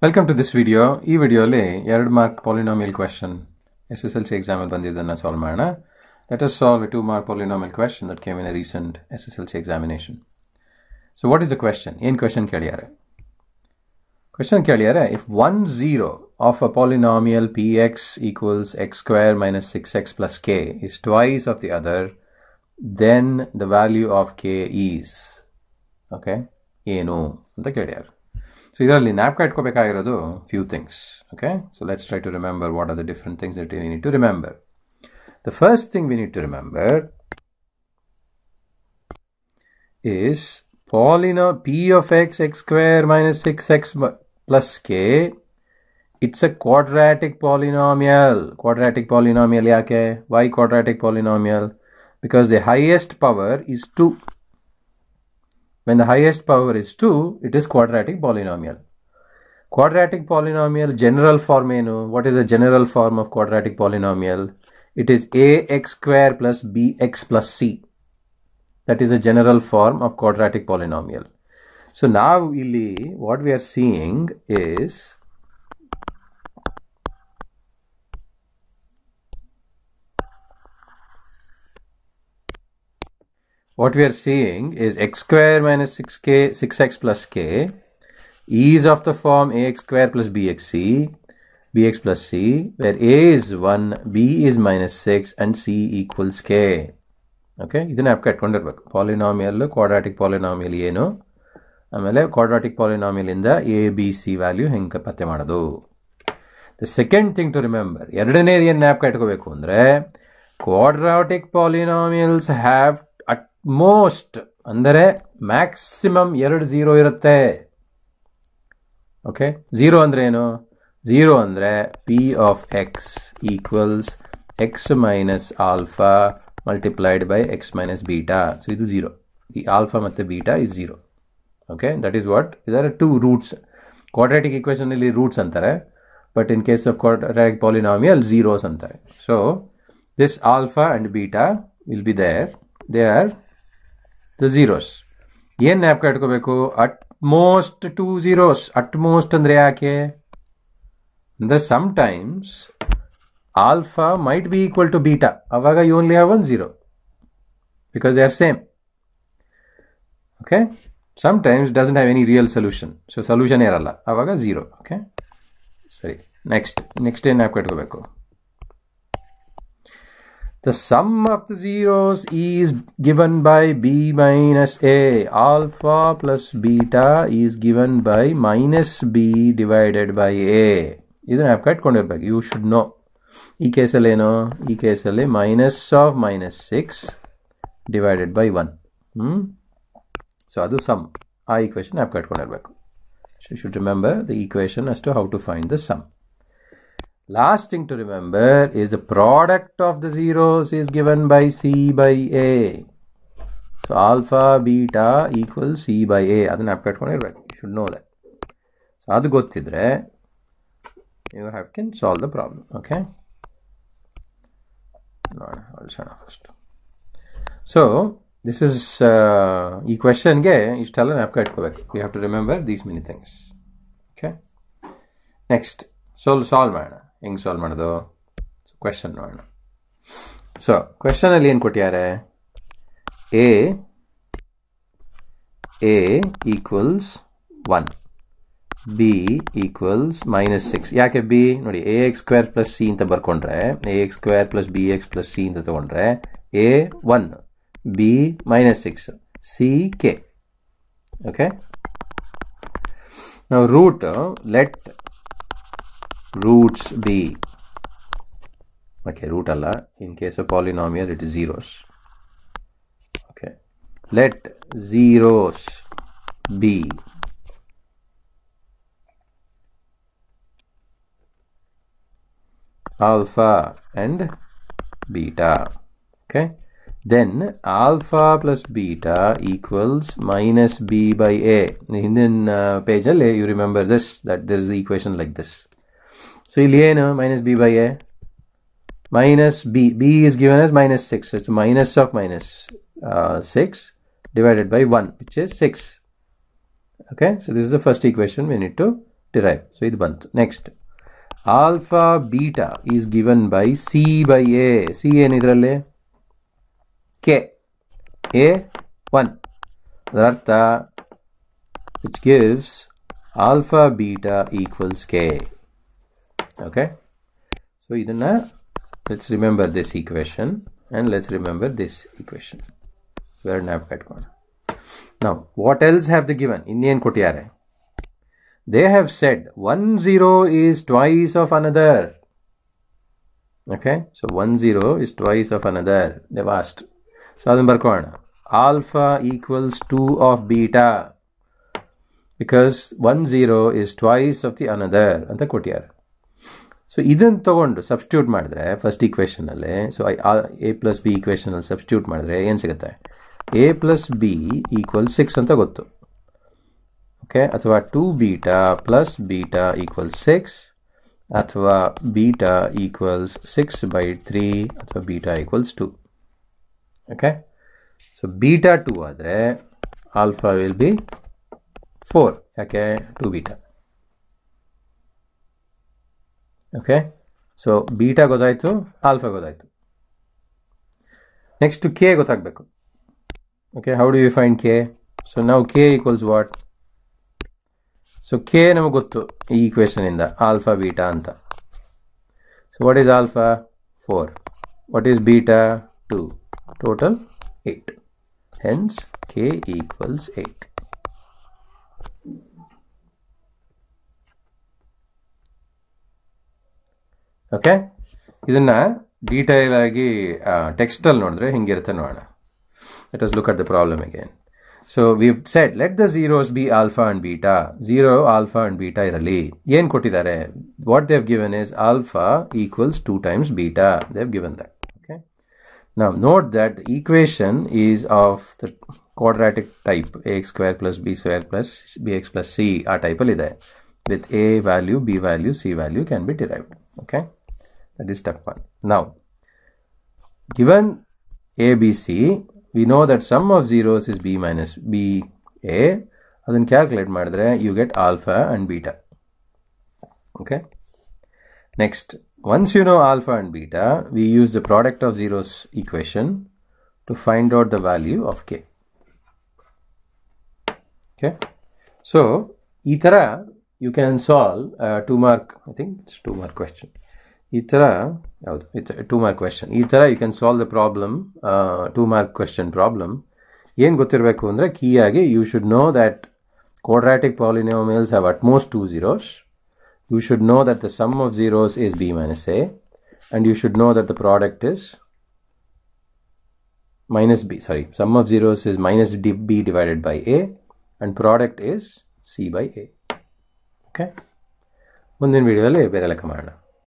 Welcome to this video. This video is a mark polynomial question. SSLC exam is Let us solve a 2 mark polynomial question that came in a recent SSLC examination. So what is the question? In question kaliyare. Question kaliyare if 1 0 of a polynomial px equals x square minus 6x plus k is twice of the other, then the value of k is okay. A no. The kaliyare. So ಇದರಲ್ಲಿ ಜ್ಞಾಪಕ ಇಟ್ಕೋಬೇಕಾಗಿರೋದು few things okay so let's try to remember what are the different things that we need to remember the first thing we need to remember is polynomial p of x x square minus 6x plus k it's a quadratic polynomial quadratic polynomial yaake why quadratic polynomial because the highest power is 2 when the highest power is 2, it is quadratic polynomial. Quadratic polynomial general form What is the general form of quadratic polynomial? It is ax square plus bx plus c. That is the general form of quadratic polynomial. So now what we are seeing is what we are seeing is x square minus 6k, 6x plus k is of the form ax square plus bxc, bx plus c, where a is 1, b is minus 6, and c equals k. Okay ಇದನ್ನ ಅಪ್ಕೆ ಇಟ್ಕೊಂಡಿರ್ಬೇಕು polynomial quadratic polynomial ಏನು ಆಮೇಲೆ quadratic ಇಂದ A B C value ಹೆಂಗೆ ಪತ್ತೆ ಮಾಡೋದು the second thing to remember ಎರಡನೇ ಏನು ನ್ಯಾಪ್ ಇಟ್ಕೋಬೇಕು ಅಂದರೆ ಕ್ವಾಡ್ರಾಟಿಕ್ ಪಾಲಿನಾಮಿಯಲ್ಸ್ ಹ್ಯಾವ್ ಮೋಸ್ಟ್ ಅಂದರೆ ಮ್ಯಾಕ್ಸಿಮಮ್ ಎರಡು ಝೀರೋ ಇರುತ್ತೆ ಓಕೆ ಝೀರೋ ಅಂದರೆ ಏನು ಝೀರೋ ಅಂದರೆ p of x equals x minus alpha multiplied by x minus beta so ಇದು ಝೀರೋ ಈ ಆಲ್ಫಾ ಮತ್ತು beta is zero okay that is what ಇದರ ಟು ರೂಟ್ಸ್ ಕ್ವಾಡ್ರಾಟಿಕ್ ಇಕ್ವೇಷನಲ್ಲಿ ರೂಟ್ಸ್ ಅಂತಾರೆ but in case of quadratic polynomial zeros ಅಂತಾರೆ so this alpha and beta will be there they are the zeros ಏನು ಜ್ಞಾಪಕ ಇಟ್ಕೋಬೇಕು at most two zeros at most ಅಂದರೆ ಯಾಕೆ ಅಂದರೆ sometimes alpha might be equal to beta ಅವಾಗ you only have one zero because they are same okay sometimes doesn't have any real solution so solution ಇರಲ್ಲ ಆವಾಗ zero okay ಸರಿ next next ಏನು ಜ್ಞಾಪಕ ಇಟ್ಕೋಬೇಕು The sum of the zeros is given by B minus A. Alpha plus beta is given by minus B divided by A. This is cut You should know. This case is no. case e minus of minus 6 divided by 1. Hmm? So that is sum. I equation I have cut. So you should remember the equation as to how to find the sum last thing to remember is the product of the zeros is given by c by a so alpha beta equals c by a you should know that so you have can solve the problem okay no, I'll show first. so this is uh equation question we have to remember these many things okay next so solve solve ಹೆಂಗೆ solve ಮಾಡೋದು so question ನೋಡೋಣ so ಕ್ವೆಶನಲ್ಲಿ ಏನು ಕೊಟ್ಟಿದ್ದಾರೆ a a equals one b equals minus six ಯಾಕೆ b ನೋಡಿ a x square plus c ಅಂತ ಬರ್ಕೊಂಡ್ರೆ a x square plus b x plus c ಅಂತ ತೊಗೊಂಡ್ರೆ a one b minus six c k okay ನಾವು root let roots be okay root alla in case of polynomial it is zeros okay let zeros be alpha and beta okay then alpha plus beta equals minus b by a in, in uh, page LA, you remember this that there is the equation like this so you liye minus b by a minus b. b is given as minus 6. So it's minus of minus, uh, 6 divided by 1 which is 6. Okay. So this is the first equation we need to derive. So it bantu. Next. Alpha beta is given by c by a. c k a 1 ಅದರರ್ಥ which gives alpha beta equals k okay so now, let let's remember this equation and let's remember this equation Where ಎರಡು got one. now what else have they given Indian ಕೊಟ್ಟಿದ್ದಾರೆ they have said one zero is twice of another okay so one zero is twice of another they've asked so ಅದನ್ನು ಬರ್ಕೋಣ alpha equals 2 of beta because one zero is twice of the another the ಕೊಟ್ಟಿದ್ದಾರೆ so ಇದನ್ನು ತೊಗೊಂಡು substitute ಮಾಡಿದ್ರೆ first ಈಕ್ವೇಷನಲ್ಲಿ so I a plus b ಈಕ್ವೇಷನಲ್ಲಿ substitute ಮಾಡಿದ್ರೆ ಏನು ಸಿಗುತ್ತೆ a plus b equal six ಅಂತ ಗೊತ್ತು ಓಕೆ ಅಥವಾ two beta plus beta equal six ಅಥವಾ beta equals six by three ಅಥವಾ beta equals two okay so beta two ಆದರೆ ಆಲ್ಫಾ ವಿಲ್ ಬಿ ಫೋರ್ ಯಾಕೆ two beta okay so beta goes godaitu alpha goes godaitu next to k gothagbeku okay how do you find k so now k equals what so k namu gottu ee equation the alpha beta anta so what is alpha 4 what is beta 2 total 8 hence k equals 8 okay ಇದನ್ನು detail ಆಗಿ ಟೆಕ್ಸ್ಟಲ್ಲಿ ನೋಡಿದ್ರೆ ಹಿಂಗಿರುತ್ತೆ ನೋಡೋಣ it as look at the problem again so we set let the zeros be alpha and beta zero alpha and beta ಇರಲಿ ಏನು ಕೊಟ್ಟಿದ್ದಾರೆ what they've given is alpha equals two times beta they've given that okay ನಾವು note that equation equation is of the quadratic type a x square plus b square plus b x plus C ಆ ಟೈಪಲ್ಲಿದೆ with a value b value c value can be derived okay that is step 1. Now, given ABC, we know that sum of zeros is B minus BA, and then calculate madre, you get alpha and beta. Okay. Next, once you know alpha and beta, we use the product of zeros equation to find out the value of k. Okay. So, itara you can solve a two mark, I think it's two mark question it's two more question. Itara, you can solve the problem, two more question problem. You should know that quadratic polynomials have at most two zeros. You should know that the sum of zeros is b minus a. And you should know that the product is minus b. Sorry, sum of zeros is minus d, b divided by a. And product is c by a. Okay. ಮುಂದಿನ ವಿಡಿಯೋದಲ್ಲಿ ಬೇರೆ ಲೆಕ್ಕ ಮಾಡೋಣ